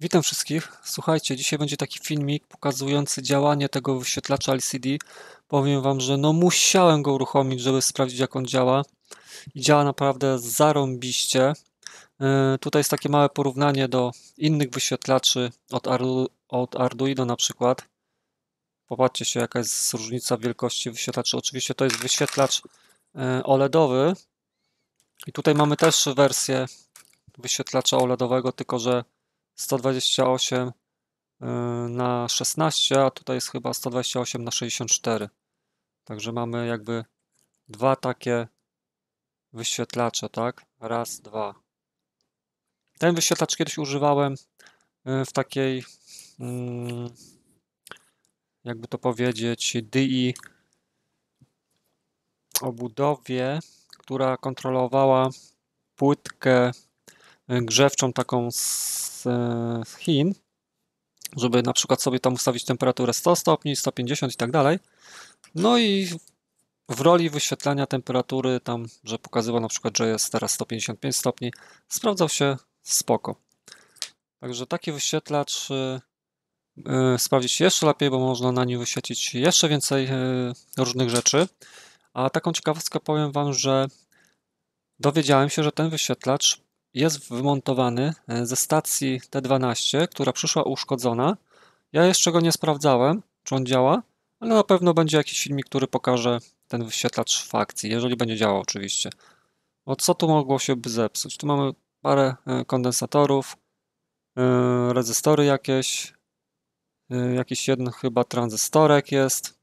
Witam wszystkich. Słuchajcie, dzisiaj będzie taki filmik pokazujący działanie tego wyświetlacza LCD. Powiem Wam, że no musiałem go uruchomić, żeby sprawdzić jak on działa. I działa naprawdę zarąbiście. Yy, tutaj jest takie małe porównanie do innych wyświetlaczy od, Ardu od Arduino na przykład. Popatrzcie się jaka jest różnica wielkości wyświetlaczy. Oczywiście to jest wyświetlacz yy, e, OLEDowy. I tutaj mamy też wersję wyświetlacza OLEDowego, tylko że 128 y, na 16, a tutaj jest chyba 128 na 64. Także mamy jakby dwa takie wyświetlacze, tak? Raz, dwa. Ten wyświetlacz kiedyś używałem y, w takiej, mm, jakby to powiedzieć, DI obudowie, która kontrolowała płytkę grzewczą taką z z, z Chin, żeby na przykład sobie tam ustawić temperaturę 100 stopni, 150 i tak dalej. No i w roli wyświetlania temperatury, tam, że pokazywał na przykład, że jest teraz 155 stopni, sprawdzał się spoko. Także taki wyświetlacz yy, sprawdzić jeszcze lepiej, bo można na nim wyświetlić jeszcze więcej y, różnych rzeczy. A taką ciekawostkę powiem Wam, że dowiedziałem się, że ten wyświetlacz jest wymontowany e, ze stacji T12, która przyszła uszkodzona. Ja jeszcze go nie sprawdzałem, czy on działa, ale na pewno będzie jakiś filmik, który pokaże ten wyświetlacz w akcji, jeżeli będzie działał oczywiście. Bo co tu mogło się by zepsuć? Tu mamy parę e, kondensatorów, e, rezystory jakieś, jakiś jeden chyba tranzystorek jest,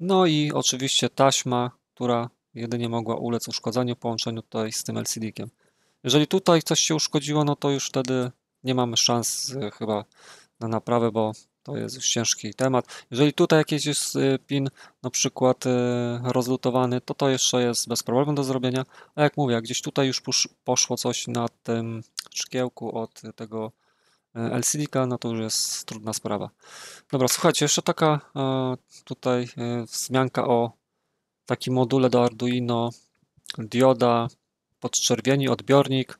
no i oczywiście taśma, która jedynie mogła ulec uszkodzeniu w połączeniu tutaj z tym LCD-kiem. Jeżeli tutaj coś się uszkodziło, no to już wtedy nie mamy szans e, chyba na naprawę, bo to jest już ciężki temat. Jeżeli tutaj jakiś jest e, pin na przykład e, rozlutowany, to to jeszcze jest bez problemu do zrobienia. A jak mówię, gdzieś tutaj już poszło coś na tym szkiełku od tego LCD-ka, no to już jest trudna sprawa. Dobra, słuchajcie, jeszcze taka tutaj wzmianka o takim module do Arduino, dioda, podczerwieni odbiornik,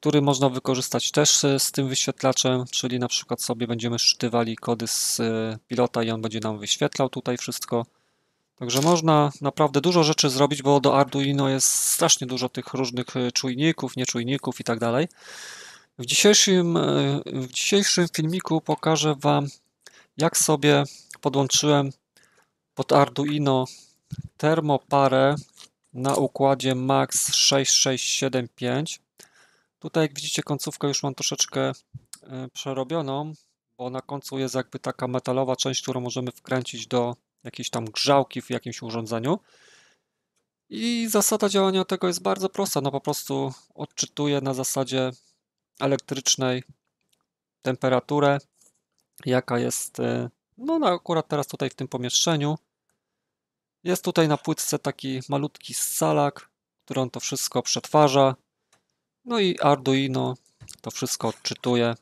który można wykorzystać też e, z tym wyświetlaczem, czyli na przykład sobie będziemy szczytywali kody z e, pilota i on będzie nam wyświetlał tutaj wszystko. Także można naprawdę dużo rzeczy zrobić, bo do Arduino jest strasznie dużo tych różnych e, czujników, nieczujników i tak dalej. W dzisiejszym, w dzisiejszym filmiku pokażę Wam, jak sobie podłączyłem pod Arduino termoparę, na układzie MAX 6675. Tutaj jak widzicie końcówkę już mam troszeczkę e, przerobioną, bo na końcu jest jakby taka metalowa część, którą możemy wkręcić do jakiejś tam grzałki w jakimś urządzeniu. I zasada działania tego jest bardzo prosta, no po prostu odczytuje na zasadzie elektrycznej temperaturę, jaka jest, e, no akurat teraz tutaj w tym pomieszczeniu. Jest tutaj na płytce taki malutki scalak, który on to wszystko przetwarza. No i Arduino to wszystko odczytuje,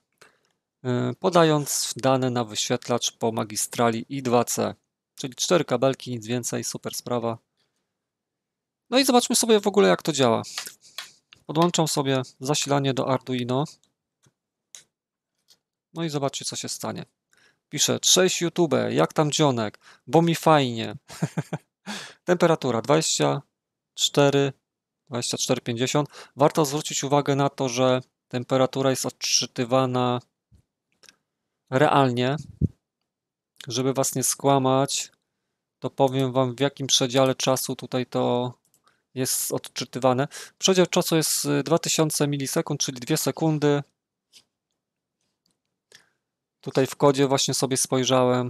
y, podając dane na wyświetlacz po magistrali I2C. Czyli cztery kabelki, nic więcej, super sprawa. No i zobaczmy sobie w ogóle jak to działa. Podłączam sobie zasilanie do Arduino. No i zobaczcie co się stanie. Pisze: cześć YouTube, jak tam dzionek, bo mi fajnie. Temperatura 24, 24,50. Warto zwrócić uwagę na to, że temperatura jest odczytywana realnie. Żeby Was nie skłamać, to powiem Wam w jakim przedziale czasu tutaj to jest odczytywane. Przedział czasu jest 2000 y, milisekund, czyli 2 sekundy. Tutaj w kodzie właśnie sobie spojrzałem,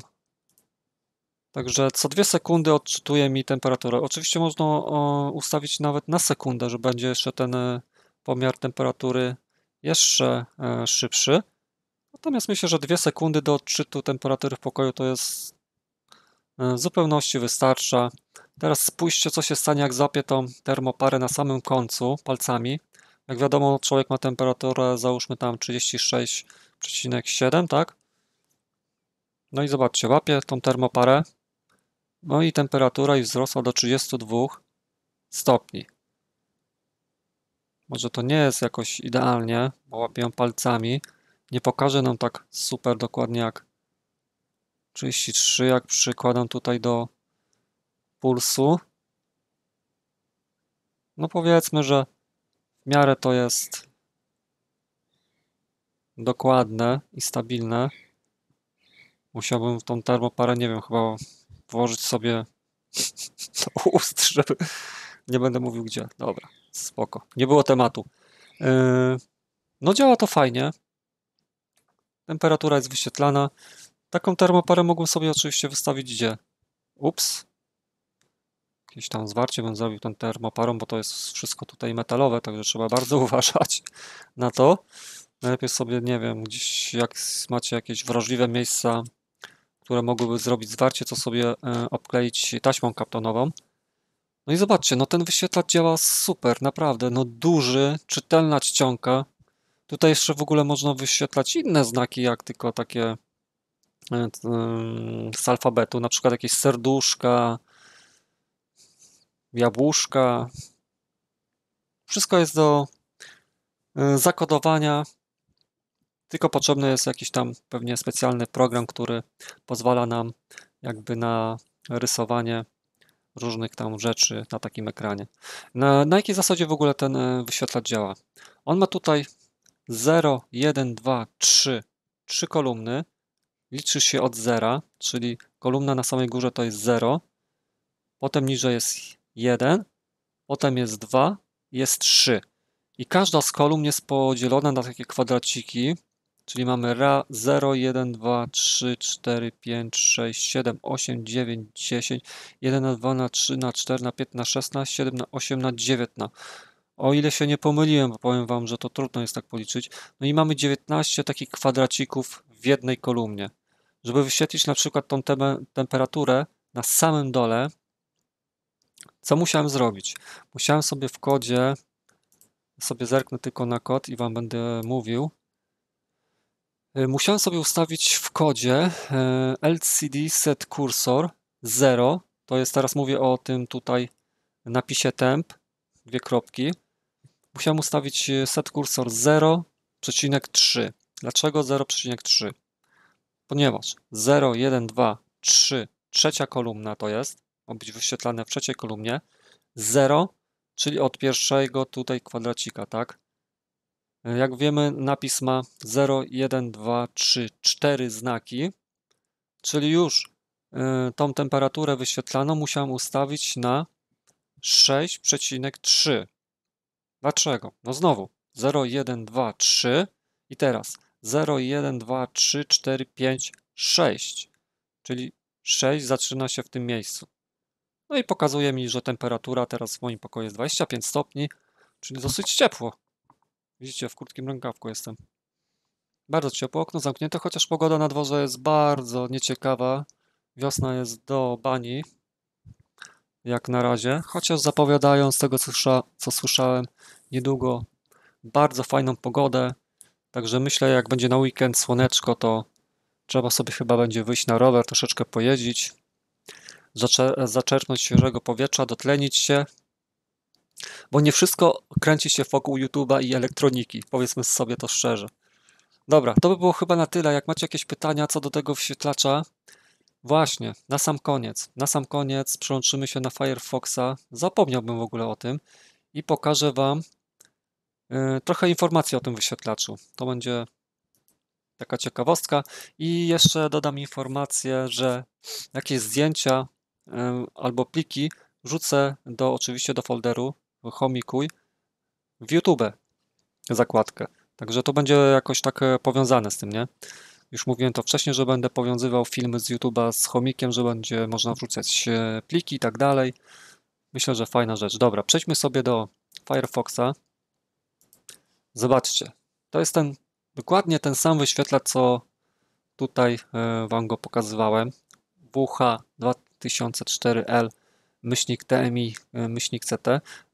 Także co dwie sekundy odczytuje mi temperaturę. Oczywiście można ustawić nawet na sekundę, że będzie jeszcze ten e, pomiar temperatury jeszcze e, szybszy. Natomiast myślę, że dwie sekundy do odczytu temperatury w pokoju to jest e, w zupełności wystarcza. Teraz spójrzcie, co się stanie, jak zapie tą termoparę na samym końcu palcami. Jak wiadomo, człowiek ma temperaturę, załóżmy tam 36,7, tak? No i zobaczcie, łapię tą termoparę. No i temperatura już wzrosła do 32 stopni. Może to nie jest jakoś idealnie, bo łapię palcami. Nie pokaże nam tak super dokładnie jak 33, jak przykładam tutaj do pulsu. No powiedzmy, że w miarę to jest dokładne i stabilne. Musiałbym tą termoparę, nie wiem, chyba włożyć sobie ust, żeby... Nie będę mówił gdzie. Dobra, spoko. Nie było tematu. E, no działa to fajnie. Temperatura jest wyświetlana. Taką termoparę mogłem sobie oczywiście wystawić gdzie? Ups. Jakieś tam zwarcie bym zrobił tą termoparą, bo to jest wszystko tutaj metalowe, także trzeba bardzo uważać na to. Najlepiej sobie, nie wiem, gdzieś jak macie jakieś wrażliwe miejsca które mogłyby zrobić zwarcie, co sobie e, obkleić taśmą kaptonową. No i zobaczcie, no ten wyświetlacz działa super, naprawdę, no duży, czytelna czcionka. Tutaj jeszcze w ogóle można wyświetlać inne znaki, jak tylko takie e, e, z alfabetu, na przykład jakieś serduszka, jabłuszka. Wszystko jest do zakodowania, tylko potrzebny jest jakiś tam pewnie specjalny program, który pozwala nam jakby na rysowanie różnych tam rzeczy na takim ekranie. Na, na jakiej zasadzie w ogóle ten e, wyświetlacz działa? On ma tutaj 0, 1, 2, 3, 3 kolumny. Liczy się od 0, czyli kolumna na samej górze to jest 0, potem niżej jest 1, potem jest 2, jest 3. I każda z kolumn jest podzielona na takie kwadraciki, Czyli mamy ra 0, 1, 2, 3, 4, 5, 6, 7, 8, 9, 10, 1 na 2 na 3 na 4 na 5 na 16, 7 na 8 na 9 O ile się nie pomyliłem, bo powiem Wam, że to trudno jest tak policzyć. No i mamy 19 takich kwadracików w jednej kolumnie. Żeby wyświetlić na przykład tą te temperaturę na samym dole, co musiałem zrobić? Musiałem sobie w kodzie, sobie zerknę tylko na kod i Wam będę mówił E, musiałem sobie ustawić w kodzie e, LCD set cursor 0. To jest teraz mówię o tym tutaj napisie temp, dwie kropki. Musiałem ustawić e, set cursor 0,3. Dlaczego 0,3? Ponieważ 0, 1, 2, 3, trzecia kolumna to jest, ma być wyświetlane w trzeciej kolumnie. 0, czyli od pierwszego tutaj kwadracika, tak? Jak wiemy, napis ma 0, 1, 2, 3, 4 znaki, czyli już y, tą temperaturę wyświetlaną musiałem ustawić na 6,3. Dlaczego? No znowu 0, 1, 2, 3 i teraz 0, 1, 2, 3, 4, 5, 6, czyli 6 zaczyna się w tym miejscu. No i pokazuje mi, że temperatura teraz w moim pokoju jest 25 stopni, czyli dosyć ciepło. Widzicie, w krótkim rękawku jestem. Bardzo ciepło, okno zamknięte, chociaż pogoda na dworze jest bardzo nieciekawa. Wiosna jest do bani, jak na razie. Chociaż zapowiadają z tego, co, słysza, co słyszałem, niedługo bardzo fajną pogodę. Także myślę, jak będzie na weekend słoneczko, to trzeba sobie chyba będzie wyjść na rower, troszeczkę pojeździć, zaczer zaczerpnąć świeżego powietrza, dotlenić się. Bo nie wszystko kręci się wokół YouTube'a i elektroniki, powiedzmy sobie to szczerze. Dobra, to by było chyba na tyle. Jak macie jakieś pytania co do tego wyświetlacza, właśnie, na sam koniec, na sam koniec przyłączymy się na Firefoxa. Zapomniałbym w ogóle o tym i pokażę Wam y, trochę informacji o tym wyświetlaczu. To będzie taka ciekawostka. I jeszcze dodam informację, że jakieś zdjęcia y, albo pliki wrzucę do, oczywiście do folderu chomikuj w YouTube zakładkę. Także to będzie jakoś tak e, powiązane z tym, nie? Już mówiłem to wcześniej, że będę powiązywał filmy z YouTube'a z chomikiem, że będzie można wrzucać e, pliki i tak dalej. Myślę, że fajna rzecz. Dobra, przejdźmy sobie do Firefoxa. Zobaczcie, to jest ten dokładnie ten sam wyświetlacz, co tutaj e, Wam go pokazywałem. WH 2004L myślnik TMI myślnik CT.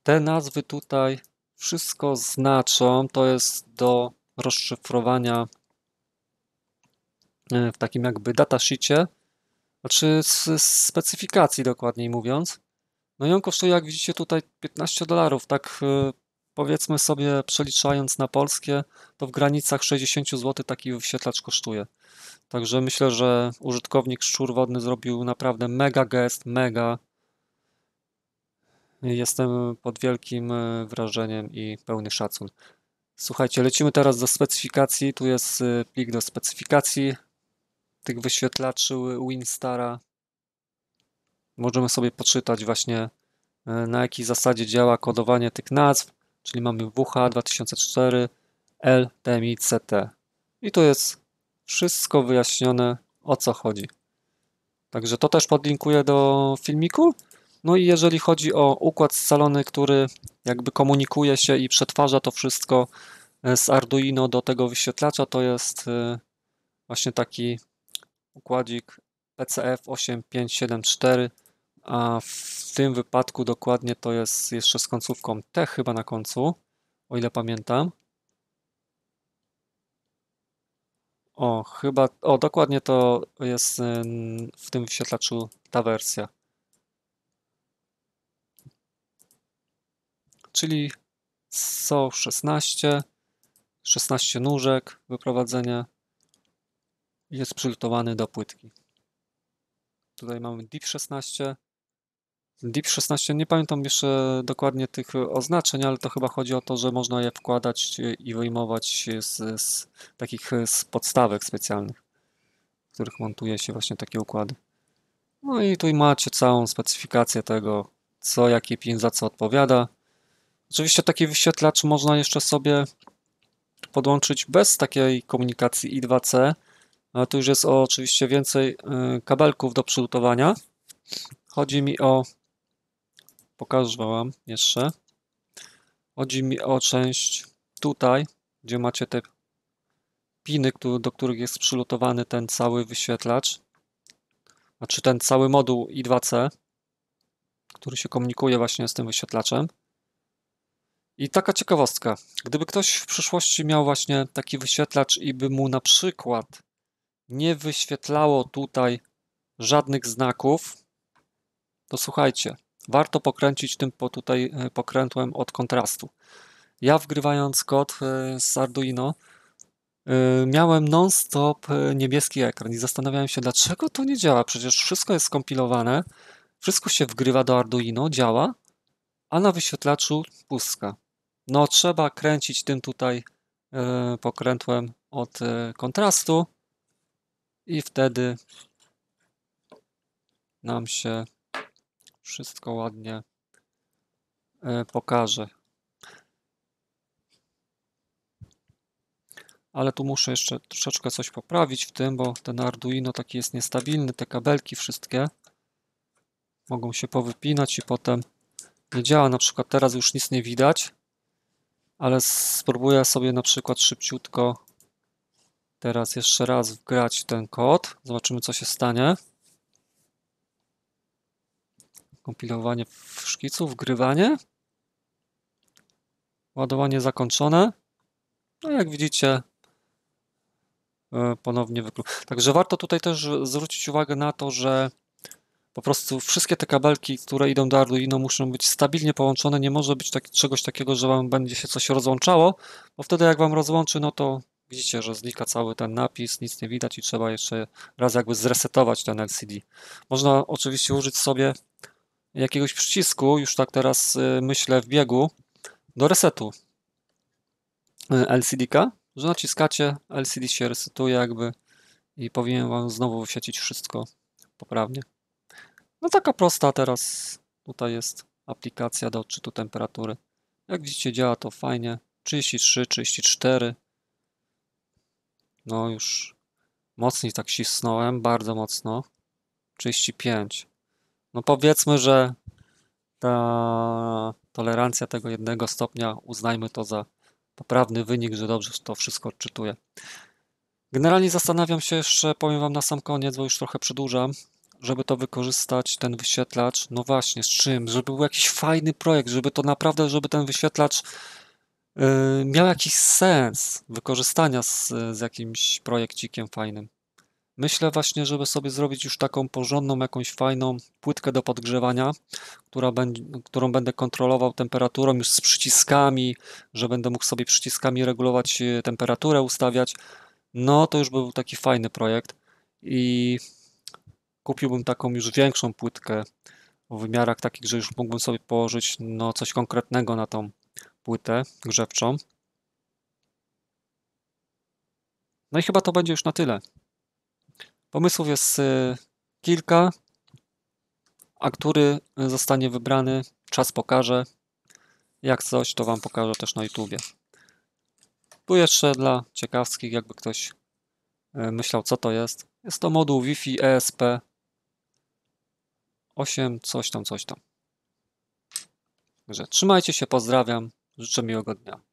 Te nazwy tutaj wszystko znaczą. To jest do rozszyfrowania e, w takim jakby datasheetie, znaczy z specyfikacji dokładniej mówiąc. No i on kosztuje, jak widzicie tutaj 15 dolarów, tak e, powiedzmy sobie przeliczając na polskie, to w granicach 60 zł taki wyświetlacz kosztuje. Także myślę, że użytkownik szczur wodny zrobił naprawdę mega gest, mega Jestem pod wielkim e, wrażeniem i pełny szacun. Słuchajcie, lecimy teraz do specyfikacji. Tu jest e, plik do specyfikacji tych wyświetlaczy Winstara. Możemy sobie poczytać właśnie e, na jakiej zasadzie działa kodowanie tych nazw, czyli mamy WH2004 LTMICT. I tu jest wszystko wyjaśnione o co chodzi. Także to też podlinkuję do filmiku. No i jeżeli chodzi o układ scalony, który jakby komunikuje się i przetwarza to wszystko e, z Arduino do tego wyświetlacza, to jest e, właśnie taki układzik PCF8574, a w tym wypadku dokładnie to jest jeszcze z końcówką T chyba na końcu, o ile pamiętam. O, chyba, o, dokładnie to jest e, w tym wyświetlaczu ta wersja. czyli są 16, 16 nóżek wyprowadzenia jest przylutowany do płytki. Tutaj mamy dip 16. dip 16, nie pamiętam jeszcze dokładnie tych oznaczeń, ale to chyba chodzi o to, że można je wkładać i wyjmować z, z takich z podstawek specjalnych, w których montuje się właśnie takie układy. No i tu macie całą specyfikację tego, co, jaki pin za co odpowiada. Oczywiście taki wyświetlacz można jeszcze sobie podłączyć bez takiej komunikacji I2C. Tu już jest oczywiście więcej y, kabelków do przygotowania. Chodzi mi o, pokażę Wam jeszcze, chodzi mi o część tutaj, gdzie macie te piny, do których jest przylutowany ten cały wyświetlacz, znaczy ten cały moduł I2C, który się komunikuje właśnie z tym wyświetlaczem. I taka ciekawostka. Gdyby ktoś w przyszłości miał właśnie taki wyświetlacz i by mu na przykład nie wyświetlało tutaj żadnych znaków, to słuchajcie, warto pokręcić tym po tutaj e, pokrętłem od kontrastu. Ja wgrywając kod e, z Arduino e, miałem non-stop niebieski ekran i zastanawiałem się, dlaczego to nie działa. Przecież wszystko jest skompilowane, wszystko się wgrywa do Arduino, działa, a na wyświetlaczu pustka no trzeba kręcić tym tutaj e, pokrętłem od e, kontrastu i wtedy nam się wszystko ładnie e, pokaże. Ale tu muszę jeszcze troszeczkę coś poprawić w tym, bo ten Arduino taki jest niestabilny, te kabelki wszystkie mogą się powypinać i potem nie działa. Na przykład teraz już nic nie widać, ale spróbuję sobie na przykład szybciutko teraz jeszcze raz wgrać ten kod. Zobaczymy, co się stanie. Kompilowanie w szkicu, wgrywanie. Ładowanie zakończone. No jak widzicie, e, ponownie wykluczone. Także warto tutaj też zwrócić uwagę na to, że po prostu wszystkie te kabelki, które idą do Arduino, muszą być stabilnie połączone. Nie może być tak, czegoś takiego, że wam będzie się coś rozłączało, bo wtedy jak wam rozłączy, no to widzicie, że znika cały ten napis, nic nie widać i trzeba jeszcze raz jakby zresetować ten LCD. Można oczywiście użyć sobie jakiegoś przycisku, już tak teraz y, myślę w biegu, do resetu y, LCD-ka, że naciskacie, LCD się resetuje jakby i powinien Wam znowu świecić wszystko poprawnie. No taka prosta teraz tutaj jest aplikacja do odczytu temperatury. Jak widzicie działa to fajnie. 33, 34. No już mocniej tak ścisnąłem, bardzo mocno. 35. No powiedzmy, że ta tolerancja tego jednego stopnia, uznajmy to za poprawny wynik, że dobrze to wszystko odczytuje. Generalnie zastanawiam się jeszcze, powiem Wam na sam koniec, bo już trochę przedłużam, żeby to wykorzystać, ten wyświetlacz, no właśnie, z czym? Żeby był jakiś fajny projekt, żeby to naprawdę, żeby ten wyświetlacz yy, miał jakiś sens wykorzystania z, z jakimś projekcikiem fajnym. Myślę właśnie, żeby sobie zrobić już taką porządną, jakąś fajną płytkę do podgrzewania, która będzie, którą będę kontrolował temperaturą już z przyciskami, że będę mógł sobie przyciskami regulować y, temperaturę, ustawiać. No to już był taki fajny projekt i kupiłbym taką już większą płytkę w wymiarach takich, że już mógłbym sobie położyć no, coś konkretnego na tą płytę grzewczą. No i chyba to będzie już na tyle. Pomysłów jest y, kilka, a który zostanie wybrany, czas pokaże. Jak coś, to Wam pokażę też na YouTubie. Tu jeszcze dla ciekawskich, jakby ktoś y, myślał, co to jest. Jest to moduł Wi-Fi ESP 8, coś tam, coś tam. Także trzymajcie się, pozdrawiam, życzę miłego dnia.